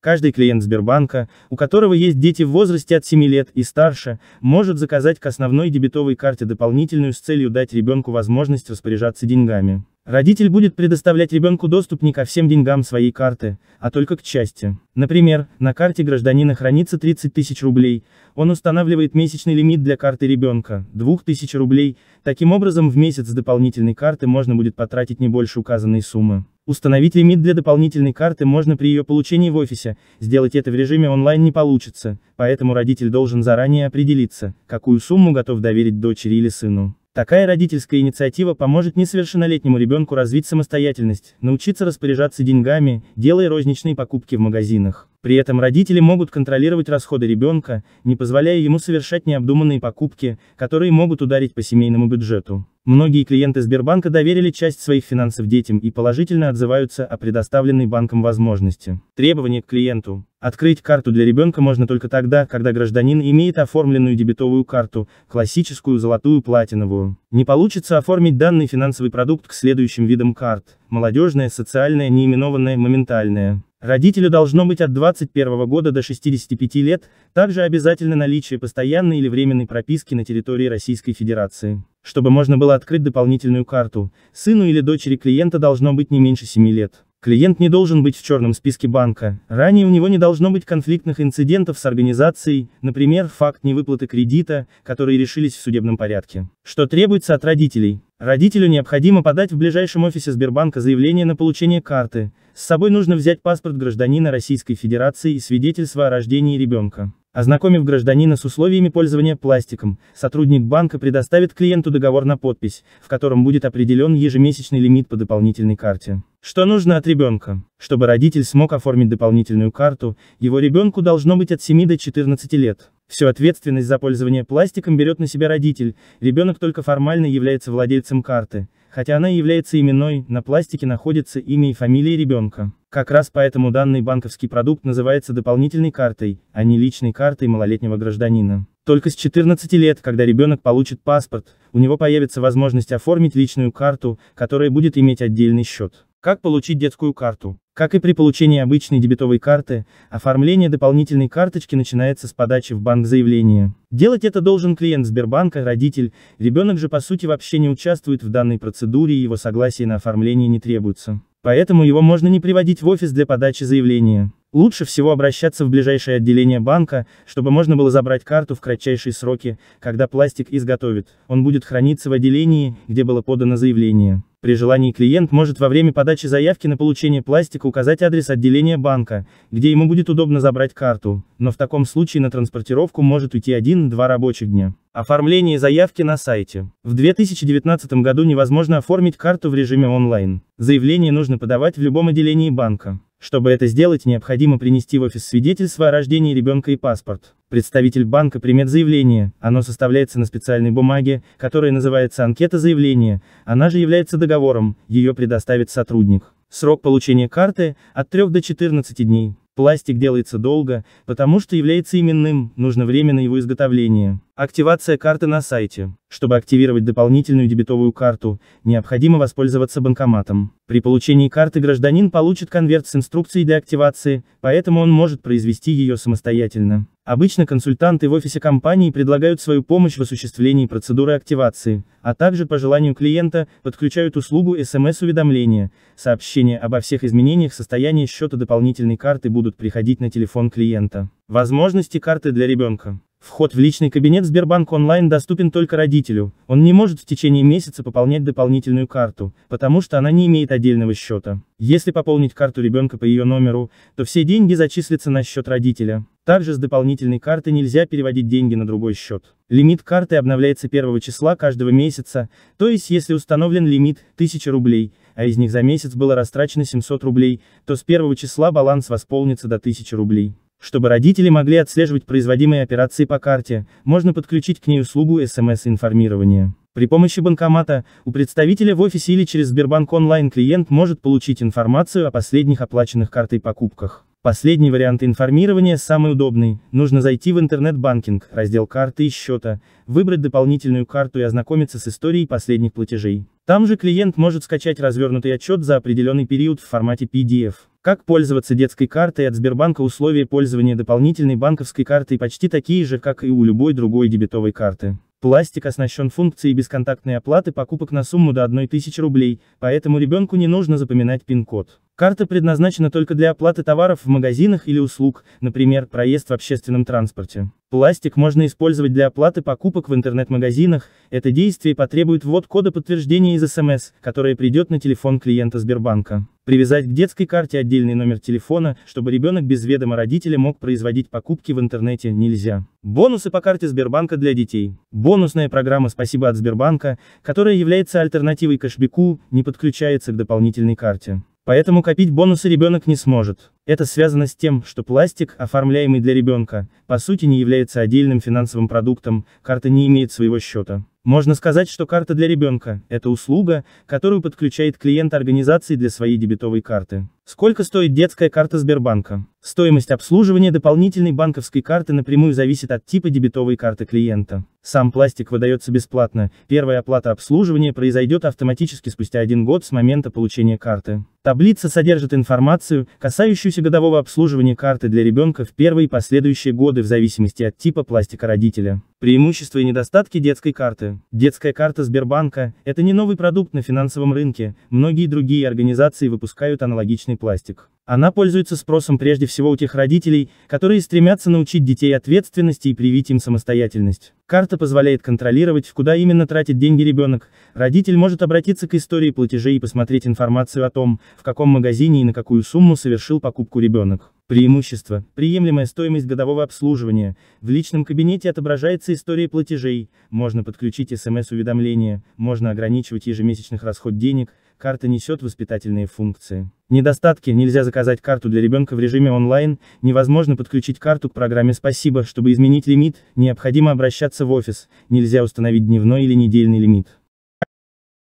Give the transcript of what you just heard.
Каждый клиент Сбербанка, у которого есть дети в возрасте от 7 лет и старше, может заказать к основной дебетовой карте дополнительную с целью дать ребенку возможность распоряжаться деньгами. Родитель будет предоставлять ребенку доступ не ко всем деньгам своей карты, а только к части. Например, на карте гражданина хранится 30 тысяч рублей, он устанавливает месячный лимит для карты ребенка – 2000 рублей, таким образом в месяц с дополнительной карты можно будет потратить не больше указанной суммы. Установить лимит для дополнительной карты можно при ее получении в офисе, сделать это в режиме онлайн не получится, поэтому родитель должен заранее определиться, какую сумму готов доверить дочери или сыну. Такая родительская инициатива поможет несовершеннолетнему ребенку развить самостоятельность, научиться распоряжаться деньгами, делая розничные покупки в магазинах. При этом родители могут контролировать расходы ребенка, не позволяя ему совершать необдуманные покупки, которые могут ударить по семейному бюджету. Многие клиенты Сбербанка доверили часть своих финансов детям и положительно отзываются о предоставленной банком возможности. Требования к клиенту. Открыть карту для ребенка можно только тогда, когда гражданин имеет оформленную дебетовую карту, классическую золотую платиновую. Не получится оформить данный финансовый продукт к следующим видам карт. Молодежная, социальная, неименованная, моментальная. Родителю должно быть от 21 года до 65 лет, также обязательно наличие постоянной или временной прописки на территории Российской Федерации. Чтобы можно было открыть дополнительную карту, сыну или дочери клиента должно быть не меньше 7 лет. Клиент не должен быть в черном списке банка, ранее у него не должно быть конфликтных инцидентов с организацией, например, факт невыплаты кредита, которые решились в судебном порядке. Что требуется от родителей? Родителю необходимо подать в ближайшем офисе Сбербанка заявление на получение карты, с собой нужно взять паспорт гражданина Российской Федерации и свидетельство о рождении ребенка. Ознакомив гражданина с условиями пользования пластиком, сотрудник банка предоставит клиенту договор на подпись, в котором будет определен ежемесячный лимит по дополнительной карте. Что нужно от ребенка? Чтобы родитель смог оформить дополнительную карту, его ребенку должно быть от 7 до 14 лет. Всю ответственность за пользование пластиком берет на себя родитель, ребенок только формально является владельцем карты, хотя она и является именной, на пластике находится имя и фамилия ребенка. Как раз поэтому данный банковский продукт называется дополнительной картой, а не личной картой малолетнего гражданина. Только с 14 лет, когда ребенок получит паспорт, у него появится возможность оформить личную карту, которая будет иметь отдельный счет. Как получить детскую карту? Как и при получении обычной дебетовой карты, оформление дополнительной карточки начинается с подачи в банк заявления. Делать это должен клиент Сбербанка, родитель, ребенок же по сути вообще не участвует в данной процедуре и его согласие на оформление не требуется. Поэтому его можно не приводить в офис для подачи заявления. Лучше всего обращаться в ближайшее отделение банка, чтобы можно было забрать карту в кратчайшие сроки, когда пластик изготовит. Он будет храниться в отделении, где было подано заявление. При желании клиент может во время подачи заявки на получение пластика указать адрес отделения банка, где ему будет удобно забрать карту, но в таком случае на транспортировку может уйти один-два рабочих дня. Оформление заявки на сайте. В 2019 году невозможно оформить карту в режиме онлайн. Заявление нужно подавать в любом отделении банка. Чтобы это сделать, необходимо принести в офис свидетельство о рождении ребенка и паспорт. Представитель банка примет заявление, оно составляется на специальной бумаге, которая называется анкета заявления, она же является договором, ее предоставит сотрудник. Срок получения карты – от 3 до 14 дней. Пластик делается долго, потому что является именным, нужно время на его изготовление. Активация карты на сайте. Чтобы активировать дополнительную дебетовую карту, необходимо воспользоваться банкоматом. При получении карты гражданин получит конверт с инструкцией для активации, поэтому он может произвести ее самостоятельно. Обычно консультанты в офисе компании предлагают свою помощь в осуществлении процедуры активации, а также по желанию клиента подключают услугу СМС уведомления Сообщения обо всех изменениях состояния счета дополнительной карты будут приходить на телефон клиента. Возможности карты для ребенка. Вход в личный кабинет Сбербанк онлайн доступен только родителю, он не может в течение месяца пополнять дополнительную карту, потому что она не имеет отдельного счета. Если пополнить карту ребенка по ее номеру, то все деньги зачислятся на счет родителя. Также с дополнительной карты нельзя переводить деньги на другой счет. Лимит карты обновляется первого числа каждого месяца, то есть если установлен лимит 1000 рублей, а из них за месяц было растрачено 700 рублей, то с первого числа баланс восполнится до 1000 рублей. Чтобы родители могли отслеживать производимые операции по карте, можно подключить к ней услугу СМС-информирования. При помощи банкомата, у представителя в офисе или через Сбербанк онлайн клиент может получить информацию о последних оплаченных картой покупках. Последний вариант информирования самый удобный, нужно зайти в интернет-банкинг, раздел карты и счета, выбрать дополнительную карту и ознакомиться с историей последних платежей. Там же клиент может скачать развернутый отчет за определенный период в формате PDF. Как пользоваться детской картой от Сбербанка Условия пользования дополнительной банковской картой почти такие же, как и у любой другой дебетовой карты. Пластик оснащен функцией бесконтактной оплаты покупок на сумму до 1000 рублей, поэтому ребенку не нужно запоминать пин-код. Карта предназначена только для оплаты товаров в магазинах или услуг, например, проезд в общественном транспорте. Пластик можно использовать для оплаты покупок в интернет-магазинах, это действие потребует ввод кода подтверждения из СМС, эм которое придет на телефон клиента Сбербанка. Привязать к детской карте отдельный номер телефона, чтобы ребенок без ведома родителя мог производить покупки в интернете, нельзя. Бонусы по карте Сбербанка для детей. Бонусная программа «Спасибо от Сбербанка», которая является альтернативой кэшбэку, не подключается к дополнительной карте. Поэтому копить бонусы ребенок не сможет. Это связано с тем, что пластик, оформляемый для ребенка, по сути не является отдельным финансовым продуктом, карта не имеет своего счета. Можно сказать, что карта для ребенка – это услуга, которую подключает клиент организации для своей дебетовой карты. Сколько стоит детская карта Сбербанка? Стоимость обслуживания дополнительной банковской карты напрямую зависит от типа дебетовой карты клиента. Сам пластик выдается бесплатно, первая оплата обслуживания произойдет автоматически спустя один год с момента получения карты. Таблица содержит информацию, касающуюся годового обслуживания карты для ребенка в первые и последующие годы в зависимости от типа пластика родителя. Преимущества и недостатки детской карты. Детская карта Сбербанка – это не новый продукт на финансовом рынке, многие другие организации выпускают аналогичный пластик. Она пользуется спросом прежде всего у тех родителей, которые стремятся научить детей ответственности и привить им самостоятельность. Карта позволяет контролировать, куда именно тратит деньги ребенок. Родитель может обратиться к истории платежей и посмотреть информацию о том, в каком магазине и на какую сумму совершил покупку ребенок. Преимущество. Приемлемая стоимость годового обслуживания. В личном кабинете отображается история платежей, можно подключить смс-уведомления, можно ограничивать ежемесячных расход денег, карта несет воспитательные функции. Недостатки, нельзя заказать карту для ребенка в режиме онлайн, невозможно подключить карту к программе «Спасибо», чтобы изменить лимит, необходимо обращаться в офис, нельзя установить дневной или недельный лимит.